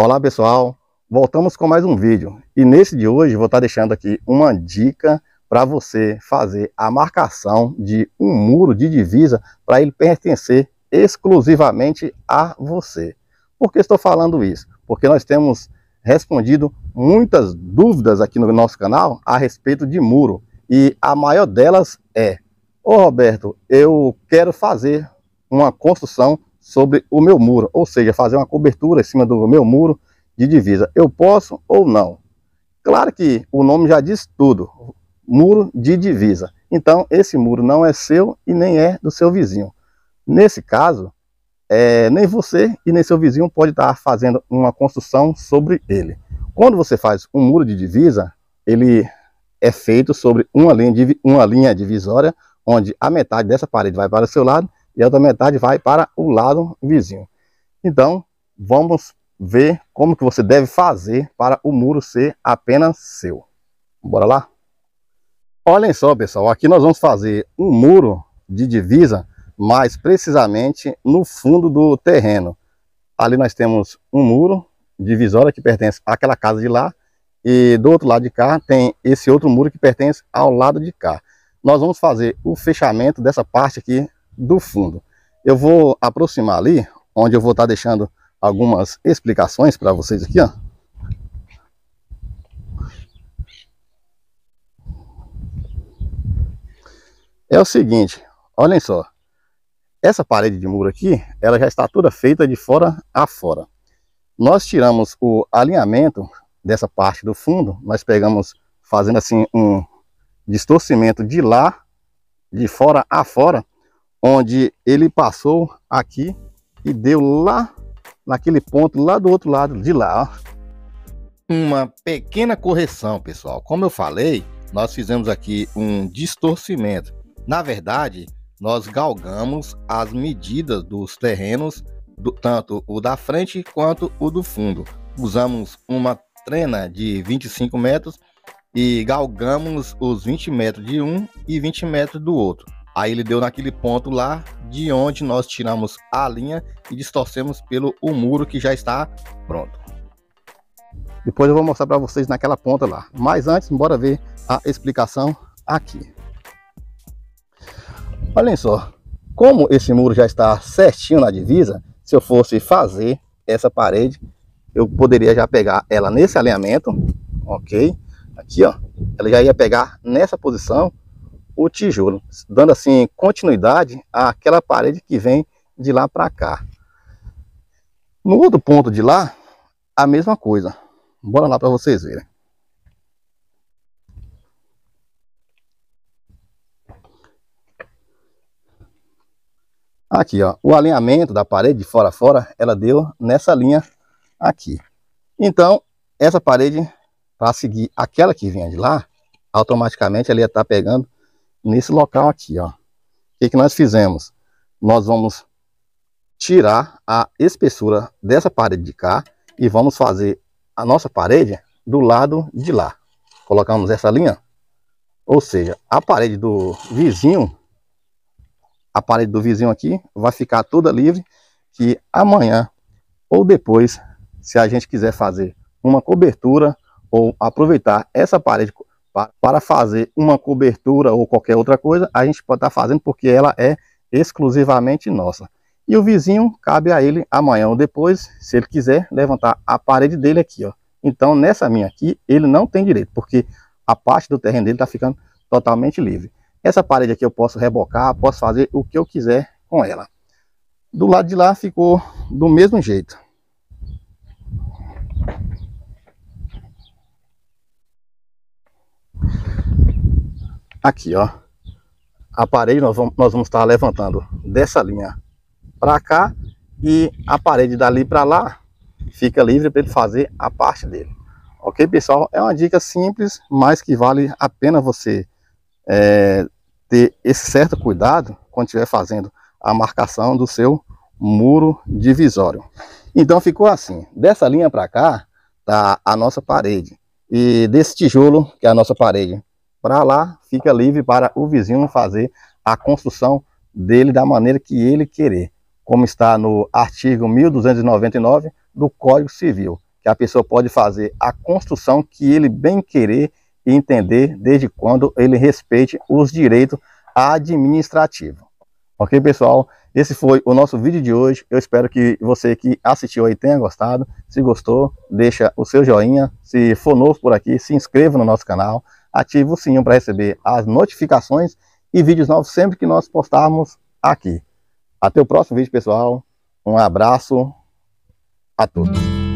Olá pessoal, voltamos com mais um vídeo e nesse de hoje vou estar deixando aqui uma dica para você fazer a marcação de um muro de divisa para ele pertencer exclusivamente a você. Por que estou falando isso? Porque nós temos respondido muitas dúvidas aqui no nosso canal a respeito de muro e a maior delas é Ô Roberto, eu quero fazer uma construção sobre o meu muro, ou seja, fazer uma cobertura em cima do meu muro de divisa. Eu posso ou não? Claro que o nome já diz tudo, muro de divisa. Então, esse muro não é seu e nem é do seu vizinho. Nesse caso, é, nem você e nem seu vizinho pode estar fazendo uma construção sobre ele. Quando você faz um muro de divisa, ele é feito sobre uma linha, uma linha divisória, onde a metade dessa parede vai para o seu lado e a outra metade vai para o lado vizinho. Então, vamos ver como que você deve fazer para o muro ser apenas seu. Bora lá? Olhem só, pessoal, aqui nós vamos fazer um muro de divisa, mais precisamente no fundo do terreno. Ali nós temos um muro divisória que pertence àquela casa de lá, e do outro lado de cá tem esse outro muro que pertence ao lado de cá. Nós vamos fazer o fechamento dessa parte aqui do fundo. Eu vou aproximar ali, onde eu vou estar tá deixando algumas explicações para vocês aqui, ó. É o seguinte, olhem só. Essa parede de muro aqui, ela já está toda feita de fora a fora. Nós tiramos o alinhamento dessa parte do fundo, nós pegamos fazendo assim um distorcimento de lá, de fora a fora, onde ele passou aqui e deu lá naquele ponto lá do outro lado de lá. Ó. Uma pequena correção, pessoal. Como eu falei, nós fizemos aqui um distorcimento. Na verdade, nós galgamos as medidas dos terrenos, do, tanto o da frente quanto o do fundo. Usamos uma trena de 25 metros e galgamos os 20 metros de um e 20 metros do outro. Aí ele deu naquele ponto lá de onde nós tiramos a linha e distorcemos pelo o muro que já está pronto. Depois eu vou mostrar para vocês naquela ponta lá. Mas antes, bora ver a explicação aqui. Olhem só, como esse muro já está certinho na divisa, se eu fosse fazer essa parede, eu poderia já pegar ela nesse alinhamento, ok? Aqui, ó, ela já ia pegar nessa posição o tijolo, dando assim continuidade àquela parede que vem de lá para cá. No outro ponto de lá, a mesma coisa. Bora lá para vocês verem. Aqui, ó, o alinhamento da parede de fora a fora, ela deu nessa linha aqui. Então, essa parede, para seguir aquela que vinha de lá, automaticamente ela ia estar tá pegando nesse local aqui, ó. O que, que nós fizemos? Nós vamos tirar a espessura dessa parede de cá e vamos fazer a nossa parede do lado de lá. Colocamos essa linha, ou seja, a parede do vizinho, a parede do vizinho aqui vai ficar toda livre que amanhã ou depois, se a gente quiser fazer uma cobertura ou aproveitar essa parede para fazer uma cobertura ou qualquer outra coisa, a gente pode estar tá fazendo porque ela é exclusivamente nossa. E o vizinho, cabe a ele amanhã ou depois, se ele quiser, levantar a parede dele aqui, ó. Então, nessa minha aqui, ele não tem direito, porque a parte do terreno dele está ficando totalmente livre. Essa parede aqui eu posso rebocar, posso fazer o que eu quiser com ela. Do lado de lá ficou do mesmo jeito. aqui, ó. A parede nós vamos, nós vamos estar levantando dessa linha para cá e a parede dali para lá fica livre para ele fazer a parte dele. Ok, pessoal? É uma dica simples, mas que vale a pena você é, ter esse certo cuidado quando estiver fazendo a marcação do seu muro divisório. Então ficou assim, dessa linha para cá tá a nossa parede e desse tijolo, que é a nossa parede, para lá fica livre para o vizinho fazer a construção dele da maneira que ele querer, como está no artigo 1299 do Código Civil, que a pessoa pode fazer a construção que ele bem querer e entender, desde quando ele respeite os direitos administrativos. Ok, pessoal? Esse foi o nosso vídeo de hoje. Eu espero que você que assistiu aí tenha gostado. Se gostou, deixa o seu joinha. Se for novo por aqui, se inscreva no nosso canal ative o sininho para receber as notificações e vídeos novos sempre que nós postarmos aqui. Até o próximo vídeo, pessoal. Um abraço a todos.